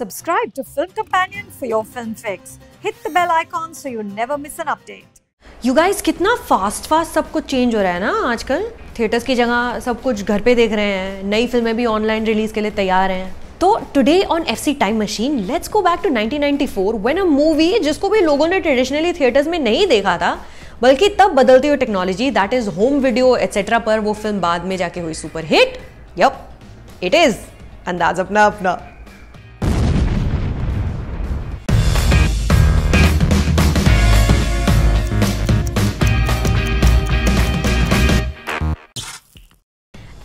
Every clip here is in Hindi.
Subscribe to Film Companion for your film fix. Hit the bell icon so you never miss an update. You guys कितना फास्ट फास्ट सब कुछ चेंज हो रहा है ना आजकल थिएटर्स की जगह सब कुछ घर पे देख रहे हैं नई फिल्में भी ऑनलाइन रिलीज के लिए तैयार हैं तो today on F C time machine let's go back to 1994 when a movie जिसको भी लोगों ने ट्रेडिशनली थिएटर्स में नहीं देखा था बल्कि तब बदलती हुई technology that is home video etcetera पर वो फिल्म बाद में जाके हुई super hit yup it is Andaz Apna अपना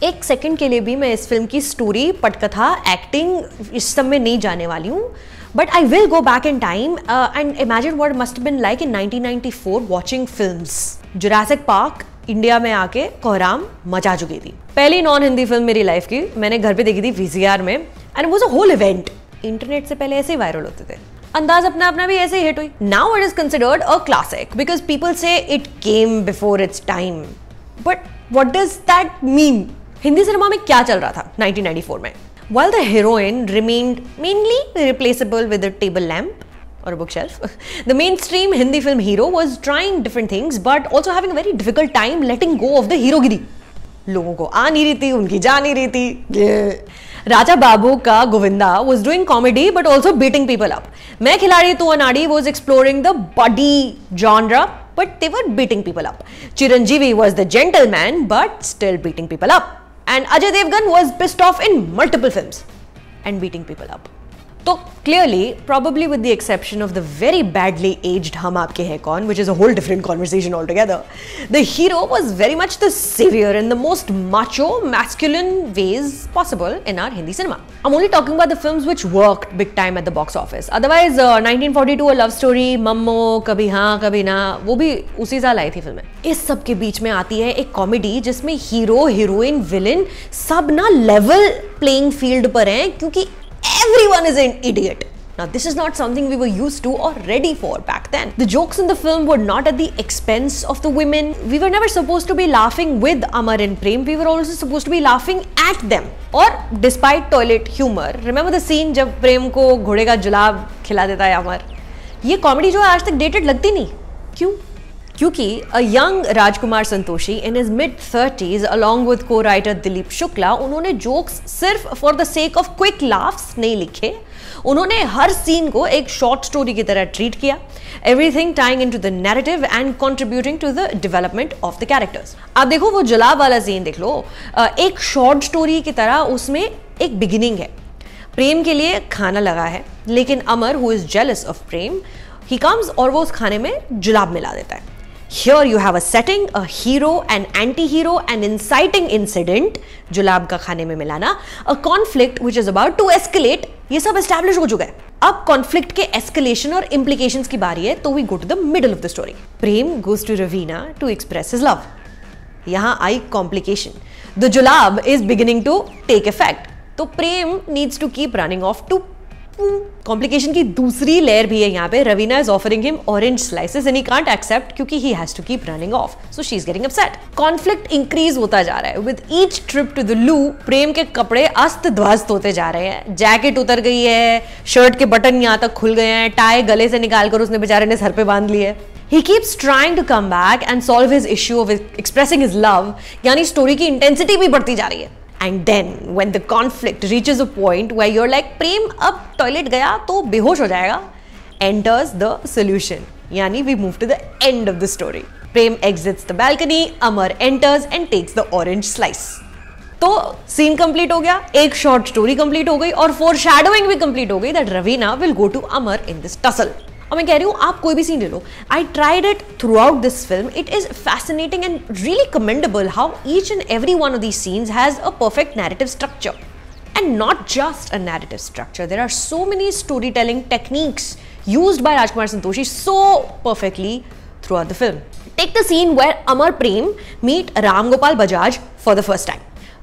एक सेकंड के लिए भी मैं इस फिल्म की स्टोरी पटकथा एक्टिंग इस सब में नहीं जाने वाली हूँ but I will go back in time and imagine world must been like in 1994 watching film Jurassic Park India में आके कोहराम मचा चुकी थी पहली नॉन हिंदी फिल्म मेरी लाइफ की मैंने घर पे देखी थी वीसीआर में and was a whole event internet से पहले ऐसे ही वायरल होते थे अंदाज अपना अपना भी ऐसे ही हिट हुई now it is considered a classic because people say it came before its time but what does that mean Hindi cinema में क्या चल रहा था 1994 में well the heroine remained mainly replaceable with table lamp और book shelf the mainstream Hindi film hero was trying different things but also having a very difficult time letting go of the hero गिरी लोगों को आ नहीं रही थी उनकी जा नहीं रही थी राजा बाबू का Govinda was doing comedy but also beating people up Main Khiladi Tu Anari was exploring the body genre but they beating people up Chiranjeevi was the gentleman but still beating people up And Ajay Devgan was pissed off in multiple films and beating people up. तो clearly probably with the exception of the very badly aged Hum Aapke Hain Kaun which is a whole different conversation all together the hero was very much the saviour in the most macho masculine ways possible in our Hindi cinema I am only talking about the film which work big time at the box office otherwise nineteen forty two a love story Mammo Kabhi Haan कभी ना वो भी उसी साल आई थी फिल्में इस सब के बीच में आती है एक कॉमेडी जिसमें हीरो हीरोइन विलिन सब ना लेवल प्लेइंग फील्ड पर हैं क्योंकि everyone is an idiot. Now, this is not something we were used to or ready for back then. The jokes in the film were not at the expense of the women. We were never supposed to be laughing with Amar and Prem. We were also supposed to be laughing at them. Or despite toilet humor. Remember the scene जब Prem ko घोड़े julab khila deta देता है अमर? ये कॉमेडी जो आज तक dated लगती नहीं. क्यों? क्योंकि a young Rajkumar Santoshi in his mid thirties along with co writer Dilip Shukla उन्होंने जोक्स सिर्फ for the sake of quick laughs नहीं लिखे उन्होंने हर सीन को एक शॉर्ट स्टोरी की तरह ट्रीट किया everything tying into the narrative and contributing to the development of the characters आप देखो वो जलाब वाला सीन देख लो एक शॉर्ट स्टोरी की तरह उसमें एक बिगिनिंग है प्रेम के लिए खाना लगा है लेकिन Amar who is jealous of Prem he comes और वो उस खाने में जुलाब मिला देता है here you have a setting a hero an anti-hero an inciting incident जो का खाने में मिलाना a conflict which is about to escalate ये सब एस्टैब्लिश हो चुका है अब कॉन्फ्लिक्ट के एस्केलेशन और इम्प्लीकेशन की बारी है तो we go to the middle of the story Prem goes to Raveena to express his love यहां आई complication the julab is beginning to take effect तो Prem needs to keep running off to complication की दूसरी लेयर भी है यहाँ पे Raveena is offering him orange slices and he can't accept क्योंकि he has to keep running off so she is getting upset conflict increase होता जा रहा है with each trip to the loo Prem के कपड़े अस्त ध्वस्त होते जा रहे हैं जैकेट उतर गई है शर्ट के बटन यहाँ तक खुल गए हैं टाई गले से निकाल कर उसने बेचारे ने सर पे बांध लिया है he keeps trying to come back and solve his issue of expressing his love यानी स्टोरी की इंटेंसिटी भी बढ़ती जा रही है and then when the conflict reaches a point where you're like Prem अब टॉयलेट गया तो बेहोश हो जाएगा एंटर्स द सोल्यूशन यानी we move to the end of the story Prem exits the balcony Amar enters and takes the orange slice तो सीन कंप्लीट हो गया एक शॉर्ट स्टोरी कंप्लीट हो गई और फोर शेडोइंग भी कंप्लीट हो गई that Raveena will go to Amar in this tussle और मैं कह रही हूँ आप कोई भी सीन ले लो I tried it throughout this film it is fascinating and really commendable how each and every one of these scenes has a perfect narrative structure and not just a narrative structure there are so many storytelling techniques use by Rajkumar Santoshi so perfectly throughout the film Take the scene where Amar Prem meet Ram Gopal Bajaj for the first time.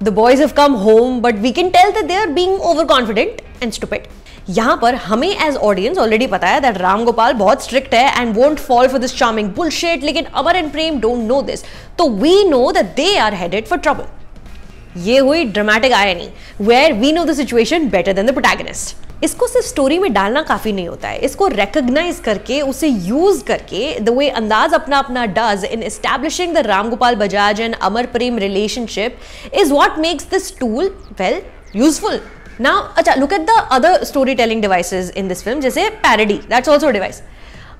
The boys have come home, but we can tell that they are being overconfident and stupid. यहां पर हमें एज ऑडियंस ऑलरेडी पता है दैट राम गोपाल बहुत स्ट्रिक्ट है and won't fall for this charming bullshit लेकिन Amar and Prem don't know this तो we know that they are headed for trouble ये हुई dramatic irony where we know the situation better than the protagonist इसको सिर्फ स्टोरी में डालना काफ़ी नहीं होता है इसको रिकग्नाइज करके उसे यूज करके the way Andaz Apna Apna does in establishing the Ram Gopal Bajaj and Amar Prem relationship is what makes this tool well useful now अच्छा look at the other storytelling devices in this film जैसे parody that's also device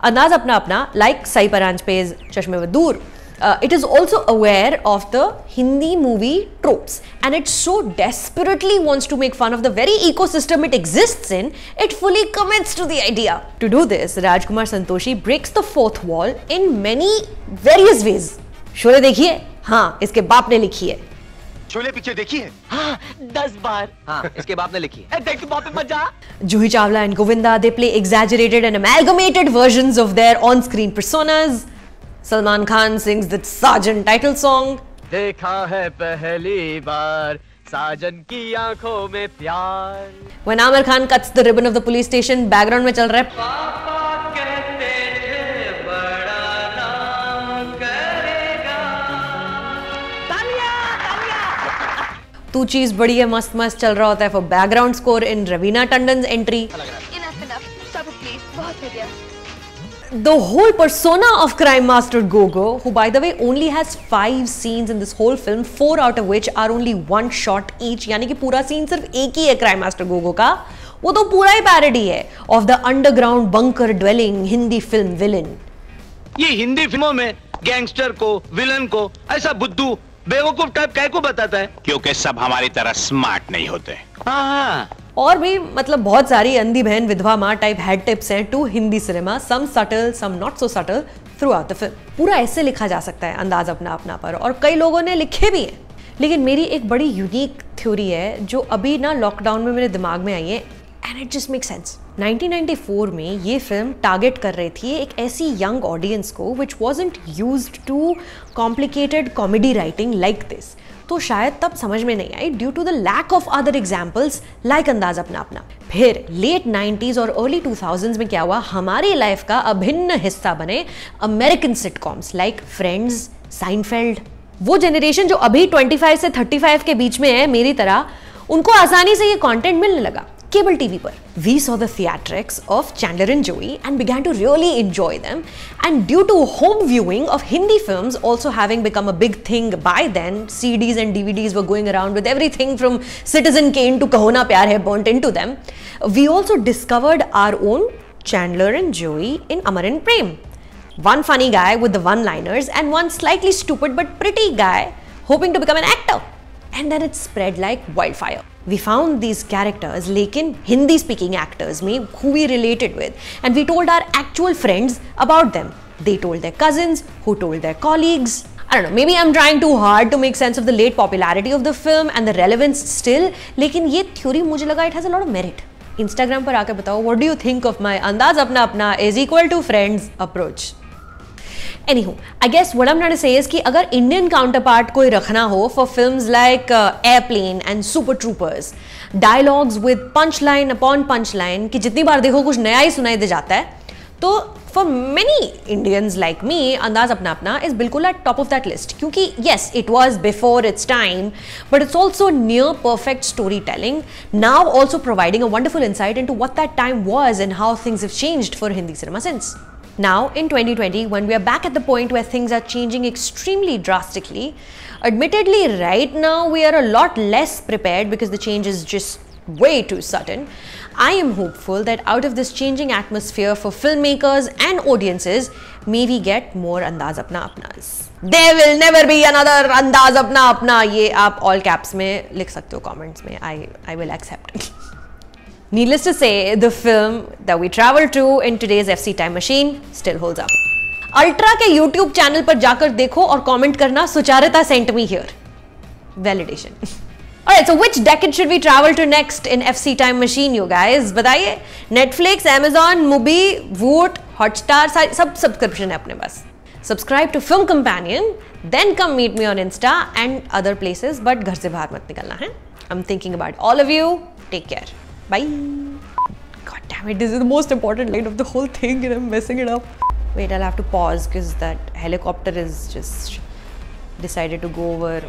Andaz Apna अपना लाइक साई परांज पेज चश्मे व दूर it is also aware of the Hindi movie tropes and it's so desperately wants to make fun of the very ecosystem it exist in it fully commits to the idea to do this Rajkumar Santoshi breaks the fourth wall in many various ways शोरे देखिए हाँ इसके बाप ने लिखी है झूले पीछे देखी है हाँ, दस बार हाँ, इसके बाप ने लिखी है मजा Juhi Chawla and Govinda they play exaggerated and amalgamated version of their on screen personas Salman Khan sings the Saajan title song देखा है पहली बार साजन की आंखों में प्यार when Khan cuts the ribbon of the police station background में चल रहा है पापा तू चीज बड़ी है मस्त मस्त चल रहा होता है for background score in Raveena Tandon entry the whole persona of crime master gogo who by the way only has five scenes in this whole film four out of which are only one shot each यानी कि पूरा सीन सिर्फ एक ही है क्राइम मास्टर गोगो का वो तो पूरा ही पैरडी है of the underground bunker dwelling Hindi film villain ये हिंदी फिल्मों में गैंगस्टर को विलन को ऐसा बुद्धू बेवकूफ टाइप कह को बताता है क्योंकि सब हमारी तरह स्मार्ट नहीं होते हाँ, हाँ और भी मतलब बहुत सारी अंधी बहन विधवा माँ टाइप हेड टिप्स हैं to Hindi cinema some subtle some not so subtle throughout the film पूरा ऐसे लिखा जा सकता है अंदाज अपना अपना पर और कई लोगों ने लिखे भी हैं लेकिन मेरी एक बड़ी यूनिक थ्योरी है जो अभी ना लॉकडाउन में मेरे दिमाग में आई है and it just make sense 1994 में ये फिल्म टारगेट कर रही थी एक ऐसी यंग ऑडियंस को which wasn't used to complicated comedy writing like this तो शायद तब समझ में नहीं आई due to the lack of other examples like Andaz Apna अपना फिर लेट 90s और अर्ली 2000s में क्या हुआ हमारी लाइफ का अभिन्न हिस्सा बने American sitcoms like Friends Seinfeld वो जनरेशन जो अभी 25 से 35 के बीच में है मेरी तरह उनको आसानी से ये कंटेंट मिलने लगा cable TV We saw the theatrics of Chandler and Joey and began to really enjoy them. And due to home viewing of Hindi films also having become a big thing by then, CDs and DVDs were going around with everything from Citizen Kane to Kahona Pyar Hai burnt into them. We also discovered our own Chandler and Joey in Amar and Prem. One funny guy with the one-liners and one slightly stupid but pretty guy hoping to become an actor. And then it spread like wildfire. we found these characters lekin Hindi speaking actors mein who we related with and we told our actual friends about them. They told their cousins, who told their colleagues. I don't know, maybe I'm trying too hard to make sense of the late popularity of the film and the relevance still, लेकिन ये theory मुझे लगा it has a lot of merit. Instagram पर आके बताओ what do you think of my अंदाज अपना अपना is equal to friends approach. Anyhow I guess वडम M से कि अगर इंडियन काउंटर पार्ट कोई रखना हो for film like Airplane and Super Troopers dialogues with punch line upon punch line कि जितनी बार देखो कुछ नया ही सुनाई दे जाता है तो for many Indians like me Andaz Apna Apna is बिल्कुल at top of that list क्योंकि yes it was before its time but it's also near perfect story telling now also providing a wonderful insight into what that time was and how things have changed for Hindi cinema since Now, in 2020, when we are back at the point where things are changing extremely drastically, admittedly, right now we are a lot less prepared because the change is just way too sudden. I am hopeful that out of this changing atmosphere for filmmakers and audiences, may we get more Andaz Apna Apnas. There will never be another Andaz Apna Apna. Ye आप all caps में लिख sakte ho comments I will accept. Needless to say, the film that we travel to in today's FC Time Machine still holds up. Ultra के यूट्यूब चैनल पर जाकर देखो और कमेंट करना Sucharita sent me here validation so which decade should we travel to next in F C time machine you guys बताइए Netflix Amazon Mubi Voot Hotstar सब सब्सक्रिप्शन है अपने पास subscribe to Film Companion then come meet me on Insta and other places but घर से बाहर मत निकलना है I am thinking about all of you take care Bye. God damn it, this is the most important line of the whole thing and I'm messing it up. Wait, I'll have to pause because that helicopter is just decided to go over.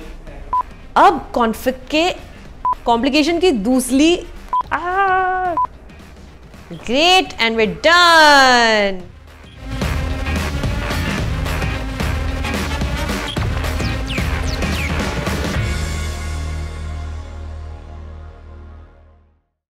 अब complication के complication Ah. great, and we're done.